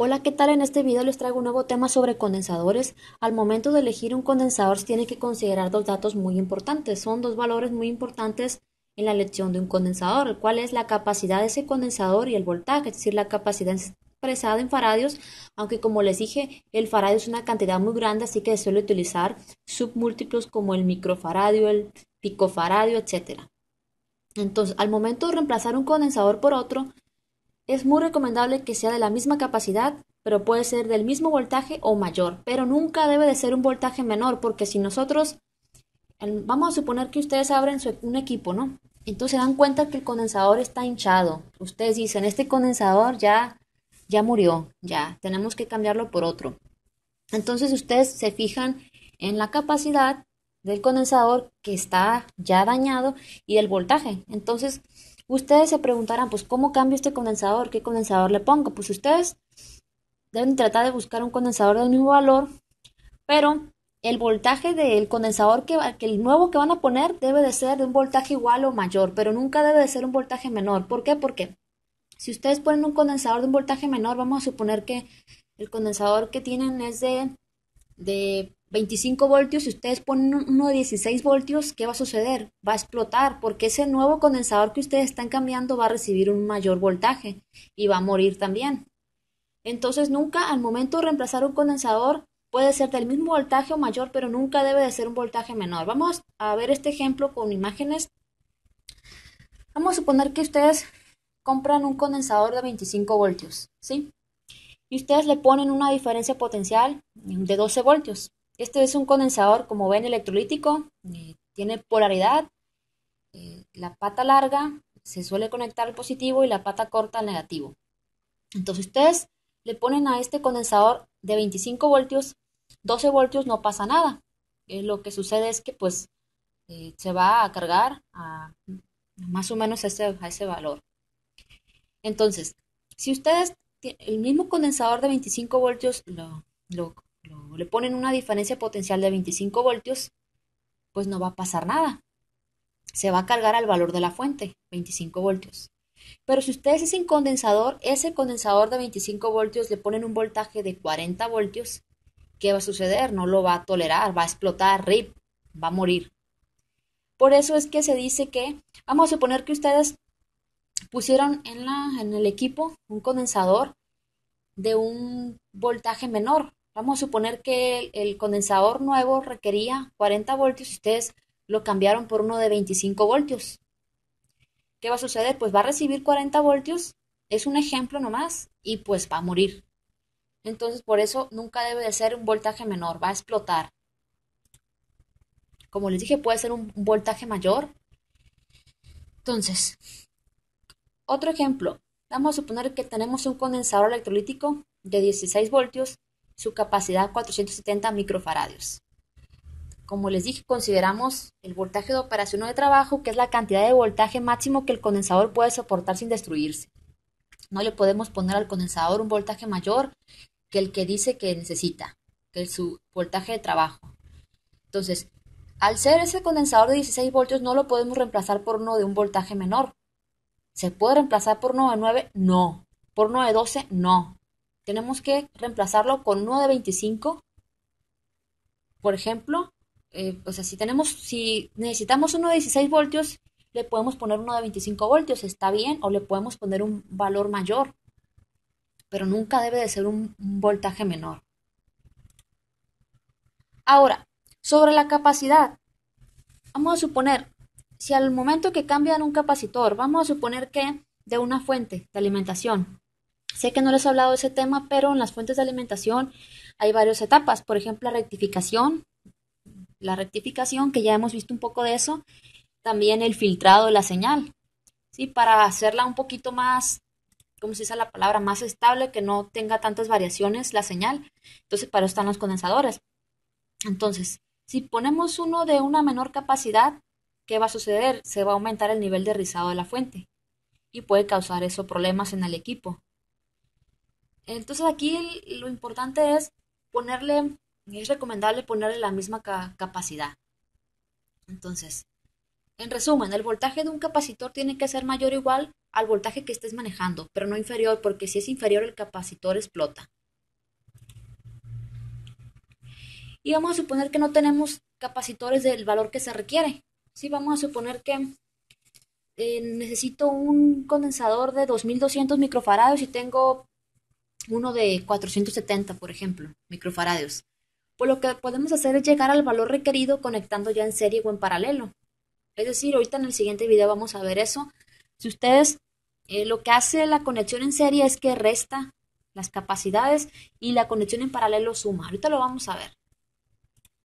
Hola, ¿qué tal? En este video les traigo un nuevo tema sobre condensadores. Al momento de elegir un condensador se tiene que considerar dos datos muy importantes. Son dos valores muy importantes en la elección de un condensador, el cual es la capacidad de ese condensador y el voltaje, es decir, la capacidad expresada en faradios, aunque como les dije, el faradio es una cantidad muy grande, así que se suele utilizar submúltiplos como el microfaradio, el picofaradio, etc. Entonces, al momento de reemplazar un condensador por otro, es muy recomendable que sea de la misma capacidad, pero puede ser del mismo voltaje o mayor, pero nunca debe de ser un voltaje menor, porque si nosotros, vamos a suponer que ustedes abren e, un equipo, ¿no? Entonces se dan cuenta que el condensador está hinchado. Ustedes dicen, este condensador ya, ya murió, ya, tenemos que cambiarlo por otro. Entonces ustedes se fijan en la capacidad del condensador que está ya dañado y el voltaje. Entonces, Ustedes se preguntarán, pues, ¿cómo cambio este condensador? ¿Qué condensador le pongo? Pues ustedes deben tratar de buscar un condensador del mismo valor, pero el voltaje del condensador que, el nuevo que van a poner debe de ser de un voltaje igual o mayor, pero nunca debe de ser un voltaje menor. ¿Por qué? Porque si ustedes ponen un condensador de un voltaje menor, vamos a suponer que el condensador que tienen es de, de 25 voltios, si ustedes ponen uno de 16 voltios, ¿qué va a suceder? Va a explotar porque ese nuevo condensador que ustedes están cambiando va a recibir un mayor voltaje y va a morir también. Entonces nunca al momento de reemplazar un condensador puede ser del mismo voltaje o mayor, pero nunca debe de ser un voltaje menor. Vamos a ver este ejemplo con imágenes. Vamos a suponer que ustedes compran un condensador de 25 voltios, ¿sí? Y ustedes le ponen una diferencia potencial de 12 voltios. Este es un condensador, como ven, electrolítico, eh, tiene polaridad. Eh, la pata larga se suele conectar al positivo y la pata corta al negativo. Entonces ustedes le ponen a este condensador de 25 voltios, 12 voltios no pasa nada. Eh, lo que sucede es que pues se va a cargar a más o menos ese, a ese valor. Entonces, si ustedes el mismo condensador de 25 voltios lo, lo le ponen una diferencia potencial de 25 voltios, pues no va a pasar nada. Se va a cargar al valor de la fuente, 25 voltios. Pero si ustedes es sin condensador, ese condensador de 25 voltios le ponen un voltaje de 40 voltios, ¿qué va a suceder? No lo va a tolerar, va a explotar, rip, va a morir. Por eso es que se dice que, vamos a suponer que ustedes pusieron en, en el equipo un condensador de un voltaje menor, Vamos a suponer que el, condensador nuevo requería 40 voltios y ustedes lo cambiaron por uno de 25 voltios. ¿Qué va a suceder? Pues va a recibir 40 voltios, es un ejemplo nomás, y pues va a morir. Entonces, por eso nunca debe de ser un voltaje menor, va a explotar. Como les dije, puede ser un voltaje mayor. Entonces, otro ejemplo. Vamos a suponer que tenemos un condensador electrolítico de 16 voltios su capacidad 470 microfaradios. Como les dije, consideramos el voltaje de operación de trabajo, que es la cantidad de voltaje máximo que el condensador puede soportar sin destruirse. No le podemos poner al condensador un voltaje mayor que el que dice que necesita, que es su voltaje de trabajo. Entonces, al ser ese condensador de 16 voltios, no lo podemos reemplazar por uno de un voltaje menor. ¿Se puede reemplazar por uno de 9? No. ¿Por uno de 12? No tenemos que reemplazarlo con uno de 25. Por ejemplo, eh, o sea, si tenemos, si necesitamos uno de 16 voltios, le podemos poner uno de 25 voltios, está bien, o le podemos poner un valor mayor, pero nunca debe de ser un voltaje menor. Ahora, sobre la capacidad, vamos a suponer, si al momento que cambian un capacitor, vamos a suponer que de una fuente de alimentación Sé que no les he hablado de ese tema, pero en las fuentes de alimentación hay varias etapas. Por ejemplo, la rectificación. La rectificación, que ya hemos visto un poco de eso. También el filtrado de la señal. ¿sí? Para hacerla un poquito más, ¿cómo se dice la palabra? Más estable, que no tenga tantas variaciones la señal. Entonces, para eso están los condensadores. Entonces, si ponemos uno de una menor capacidad, ¿qué va a suceder? Se va a aumentar el nivel de rizado de la fuente y puede causar esos problemas en el equipo. Entonces aquí lo importante es ponerle, es recomendable ponerle la misma capacidad. Entonces, en resumen, el voltaje de un capacitor tiene que ser mayor o igual al voltaje que estés manejando, pero no inferior, porque si es inferior el capacitor explota. Y vamos a suponer que no tenemos capacitores del valor que se requiere. Sí, vamos a suponer que eh, necesito un condensador de 2200 microfarados y tengo uno de 470, por ejemplo, microfaradios. Por lo que podemos hacer es llegar al valor requerido conectando ya en serie o en paralelo. Es decir, ahorita en el siguiente video vamos a ver eso. Si ustedes, eh, lo que hace la conexión en serie es que resta las capacidades y la conexión en paralelo suma. Ahorita lo vamos a ver.